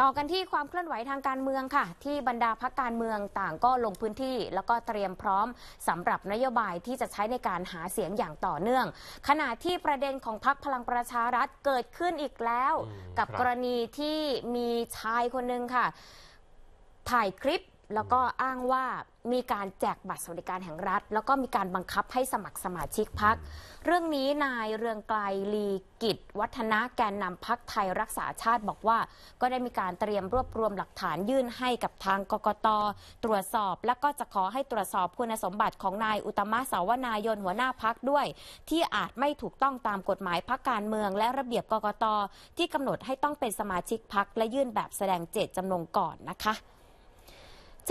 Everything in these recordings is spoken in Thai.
ต่อกันที่ความเคลื่อนไหวทางการเมืองค่ะที่บรรดาพักการเมืองต่างก็ลงพื้นที่แล้วก็เตรียมพร้อม สำหรับนโยบายที่จะใช้ในการหาเสียงอย่างต่อเนื่อง ขณะที่ประเด็นของพักพลังประชารัฐเกิดขึ้นอีกแล้วกับกรณีที่มีชายคนหนึ่งค่ะ ถ่ายคลิปแล้วก็อ้างว่ามีการแจกบัตรสวัสดิการแห่งรัฐ แล้วก็มีการบังคับให้สมัครสมาชิกพักเรื่องนี้นายเรืองไกลลีกิจวัฒนะแกนนำพักไทยรักษาชาติบอกว่า ก็ได้มีการเตรียมรวบรวมหลักฐานยื่นให้กับทางกกตตรวจสอบ และก็จะขอให้ตรวจสอบคุณสมบัติของนายอุตมะสาวนายนหัวหน้าพักด้วย ที่อาจไม่ถูกต้องตามกฎหมายพักการเมือง และระเบียบกกตที่กำหนดให้ต้องเป็นสมาชิกพักและยื่นแบบแสดงเจตจำนงก่อนนะคะ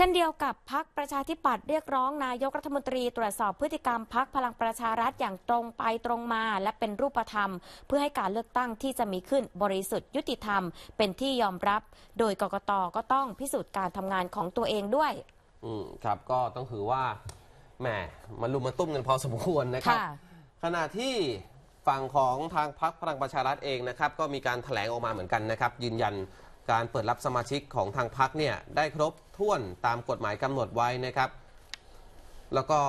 เช่นเดียวกับพักประชาธิปัตย์เรียกร้องนายกรัฐมนตรี ตรวจสอบพฤติกรรมพักพลังประชารัฐอย่างตรงไปตรงมา และเป็นรูปธรรม เพื่อให้การเลือกตั้งที่จะมีขึ้นบริสุทธิ์ ยุติธรรม เป็นที่ยอมรับ โดยกกตก็ต้องพิสูจน์การทำงานของตัวเองด้วยอืมครับก็ต้องถือว่าแหมมันลุมมาตุ้มกันพอสมควรนะครับขณะที่ฝั่งของทางพักพลังประชารัฐเองนะครับ ก็มีการถแถลงออกมาเหมือนกันนะครับยืนยันการเปิดรับสมาชิกของทางพักเนี่ยได้ครบถ้วนตามกฎหมายกำหนดไว้นะครับ แล้วก็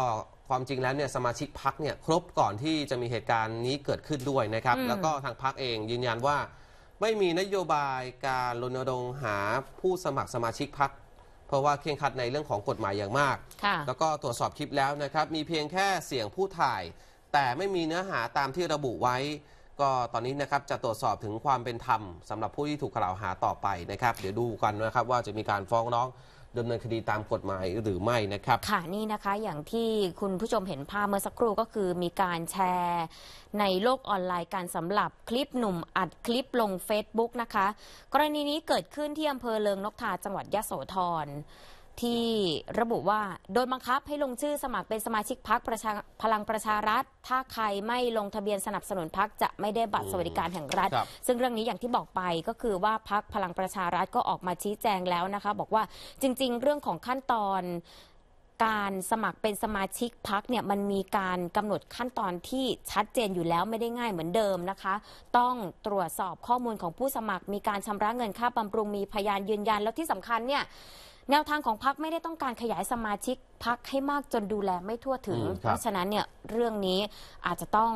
ความจริงแล้วเนี่ยสมาชิกพักเนี่ยครบก่อนที่จะมีเหตุการณ์นี้เกิดขึ้นด้วยนะครับ แล้วก็ทางพักเองยืนยันว่าไม่มีนโยบายการรณรงค์หาผู้สมัครสมาชิกพักเพราะว่าเคียงขัดในเรื่องของกฎหมายอย่างมากแล้วก็ตรวจสอบคลิปแล้วนะครับมีเพียงแค่เสียงผู้ถ่าย แต่ไม่มีเนื้อหาตามที่ระบุไว้ก็ตอนนี้นะครับจะตรวจสอบถึงความเป็นธรรม สำหรับผู้ที่ถูกกล่าวหาต่อไปนะครับ เดี๋ยวดูกันนะครับว่าจะมีการฟ้องร้องดำเนินคดีตามกฎหมายหรือไม่นะครับ ค่ะ นี่นะคะอย่างที่คุณผู้ชมเห็นภาพเมื่อสักครู่ก็คือมีการแชร์ในโลกออนไลน์การสำหรับคลิปหนุ่มอัดคลิปลง Facebook นะคะ กรณีนี้เกิดขึ้นที่อำเภอเลิงนกทาจังหวัดยะโสธรที่ระบุว่าโดนบังคับให้ลงชื่อสมัครเป็นสมาชิกพักพลังประชารัฐถ้าใครไม่ลงทะเบียนสนับสนุนพักจะไม่ได้บัตรสวัสดิการแห่งรัฐ ซึ่งเรื่องนี้อย่างที่บอกไปก็คือว่าพักพลังประชารัฐก็ออกมาชี้แจงแล้วนะคะบอกว่าจริง ๆ เรื่องของขั้นตอนการสมัครเป็นสมาชิกพักเนี่ยมันมีการกำหนดขั้นตอนที่ชัดเจนอยู่แล้วไม่ได้ง่ายเหมือนเดิมนะคะ ต้องตรวจสอบข้อมูลของผู้สมัครมีการชำระเงินค่าบำรุงมีพยานยืนยันแล้วที่สำคัญเนี่ยแนวทางของพักไม่ได้ต้องการขยายสมาชิกพักให้มากจนดูแลไม่ทั่วถึง เพราะฉะนั้นเนี่ยเรื่องนี้อาจจะต้อง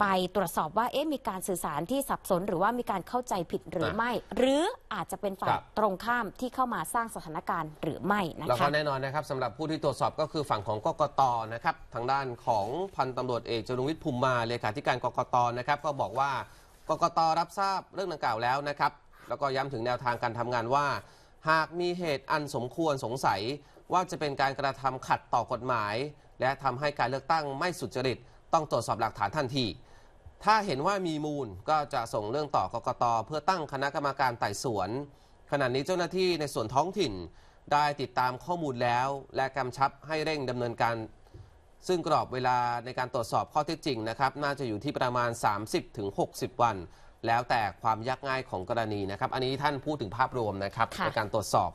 ไปตรวจสอบว่าเอ๊ะมีการสื่อสารที่สับสนหรือว่ามีการเข้าใจผิดหรือไม่ หรืออาจจะเป็นฝ่ายตรงข้ามที่เข้ามาสร้างสถานการณ์หรือไม่นะแล้วก็คะแน่นอนนะครับสำหรับผู้ที่ตรวจสอบก็คือฝั่งของกกตนะครับทางด้านของพันตำรวจเอกจรุงวิทย์ภูมิมาเลขาธิการกกตนะครับก็บอกว่ากกตรับทราบเรื่องดังกล่าวแล้วนะครับแล้วก็ย้ำถึงแนวทางการทำงานว่า หากมีเหตุอันสมควรสงสัย ว่าจะเป็นการกระทำขัดต่อกฎหมาย และทำให้การเลือกตั้งไม่สุจริตต้องตรวจสอบหลักฐานทันทีถ้าเห็นว่ามีมูลก็จะส่งเรื่องต่อกกตเพื่อตั้งคณะกรรมการไต่สวน ขณะนี้เจ้าหน้าที่ในส่วนท้องถิ่นได้ติดตามข้อมูลแล้ว และกำชับให้เร่งดำเนินการซึ่งกรอบเวลาในการตรวจสอบข้อเท็จจริงนะครับ น่าจะอยู่ที่ประมาณ 30-60 วัน แล้วแต่ความยากง่ายของกรณีนะครับ อันนี้ท่านพูดถึงภาพรวมนะครับในการตรวจสอบ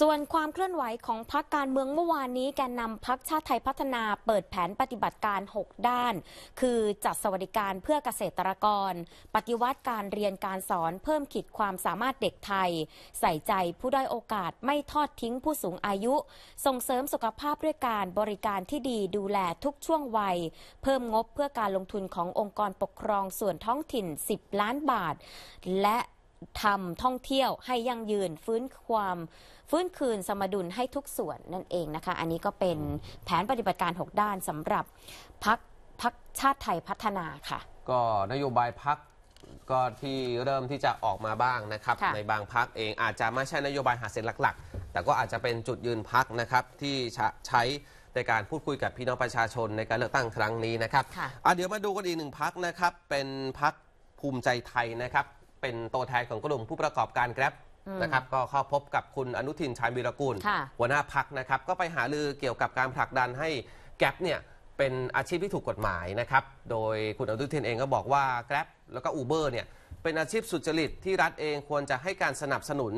ส่วนความเคลื่อนไหวของพักการเมืองเมื่อวานนี้แกนนำพักชาติไทยพัฒนาเปิดแผนปฏิบัติการ 6 ด้าน คือจัดสวัสดิการเพื่อเกษตรกร ปฏิวัติการเรียนการสอนเพิ่มขีดความสามารถเด็กไทย ใส่ใจผู้ด้อยโอกาสไม่ทอดทิ้งผู้สูงอายุ ส่งเสริมสุขภาพด้วยการบริการที่ดีดูแลทุกช่วงวัย เพิ่มงบเพื่อการลงทุนขององค์กรปกครองส่วนท้องถิ่น 10 ล้านบาท และธรรมท่องเที่ยวให้ยั่งยืนฟื้นความฟื้นคืนสมดุลให้ทุกส่วนนั่นเองนะคะ อันนี้ก็เป็นแผนปฏิบัติการ 6 ด้านสำหรับพักพักชาติไทยพัฒนาค่ะ ก็นโยบายพักก็ที่เริ่มที่จะออกมาบ้างนะครับ ในบางพักเองอาจจะไม่ใช่นโยบายหาเสียงหลักๆ แต่ก็อาจจะเป็นจุดยืนพักนะครับ ที่ใช้ในการพูดคุยกับพี่น้องประชาชนในการเลือกตั้งครั้งนี้นะครับค่ะเดี๋ยวมาดูกันอีกหนึ่งพักนะครับ เป็นพักภูมิใจไทยนะครับเป็นตัวแทนของกลุ่มผู้ประกอบการแกร็บนะครับ ก็เข้าพบกับคุณอนุทินชาญวีรกูลหัวหน้าพักนะครับ ก็ไปหาลือเกี่ยวกับการผลักดันให้แกร็บเนี่ยเป็นอาชีพที่ถูกกฎหมายนะครับ โดยคุณอนุทินเองก็บอกว่าแกร็บแล้วก็อูเบอร์เนี่ยเป็นอาชีพสุจริตที่รัฐเองควรจะให้การสนับสนุน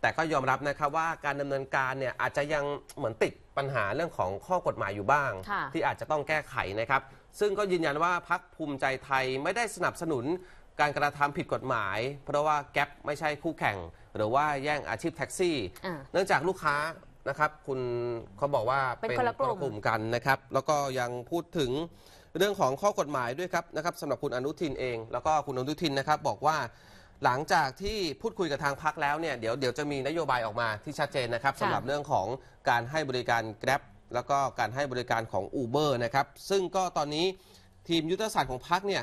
แต่ก็ยอมรับนะครับว่าการดำเนินการเนี่ยอาจจะยังเหมือนติดปัญหาเรื่องของข้อกฎหมายอยู่บ้าง ที่อาจจะต้องแก้ไขนะครับ ซึ่งก็ยืนยันว่าพักภูมิใจไทยไม่ได้สนับสนุนการกระทำผิดกฎหมายเพราะว่าแก๊ปไม่ใช่คู่แข่ง หรือว่าแย่งอาชีพแท็กซี่ เนื่องจากลูกค้านะครับคุณเขาบอกว่าเป็นคนละกลุ่มกมกันนะครับแล้วก็ยังพูดถึงเรื่องของข้อกฎหมายด้วยครับนะครับสำหรับคุณอนุทินเอง แล้วก็คุณอนุทินนะครับบอกว่า หลังจากที่พูดคุยกับทางพักแล้วเนี่ยเดี๋ยวเดี๋ยวจะมีนโยบายออกมาที่ชัดเจนนะครับสำหรับเรื่องของการให้บริการกร็บแล้วก็การให้บริการของ Uber นะครับซึ่งก็ตอนนี้ทีมยุทธศาสตร์ของพักเนี่ย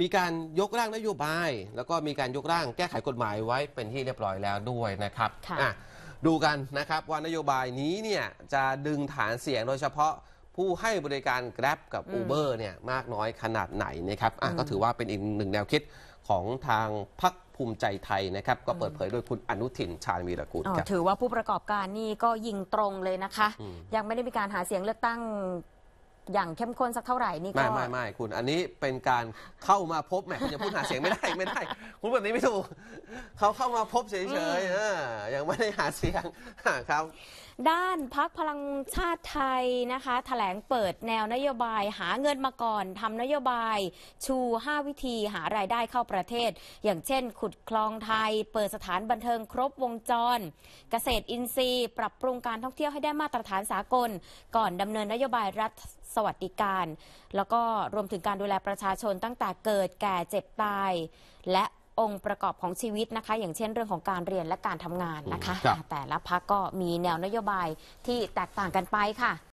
มีการยกร่างนโยบาย แล้วก็มีการยกร่างแก้ไขกฎหมายไว้เป็นที่เรียบร้อยแล้วด้วยนะครับ ดูกันนะครับว่า นโยบายนี้เนี่ยจะดึงฐานเสียงโดยเฉพาะผู้ให้บริการ Grab กับ Uber เนี่ยมากน้อยขนาดไหนนะครับก็ถือว่าเป็นอีกหนึ่งแนวคิดของทางพรรคภูมิใจไทยนะครับ ก็เปิดเผยโดยคุณอนุทินชาญวีรกูลครับถือว่าผู้ประกอบการนี่ก็ยิงตรงเลยนะคะ ยังไม่ได้มีการหาเสียงเลือกตั้งอย่างเข้มข้นสักเท่าไหร่นี่ก็ไม่ไม่ไม่คุณอันนี้เป็นการเข้ามาพบแหมคุณจะพูดหาเสียงไม่ได้ไม่ได้คุณแบบนี้ไม่ถูกเขาเข้ามาพบเฉยๆยออยังไม่ได้หาเสียงครับด้านพักพลังชาติไทยนะคะถแถลงเปิดแนวนโยบายหาเงินมาก่อนทำนโยบายชู 5 วิธีหารายได้เข้าประเทศ อย่างเช่น ขุดคลองไทย เปิดสถานบันเทิงครบวงจร เกษตรอินทรีย์ปรับปรุงการท่องเที่ยวให้ได้มาตรฐานสากลก่อนดำเนินนโยบายรัฐสวัสดิการ แล้วก็รวมถึงการดูแลประชาชนตั้งแต่เกิดแก่เจ็บตายและองค์ประกอบของชีวิตนะคะ อย่างเช่นเรื่องของการเรียนและการทำงานนะคะ แต่ละพักก็มีแนวนโยบายที่แตกต่างกันไปค่ะ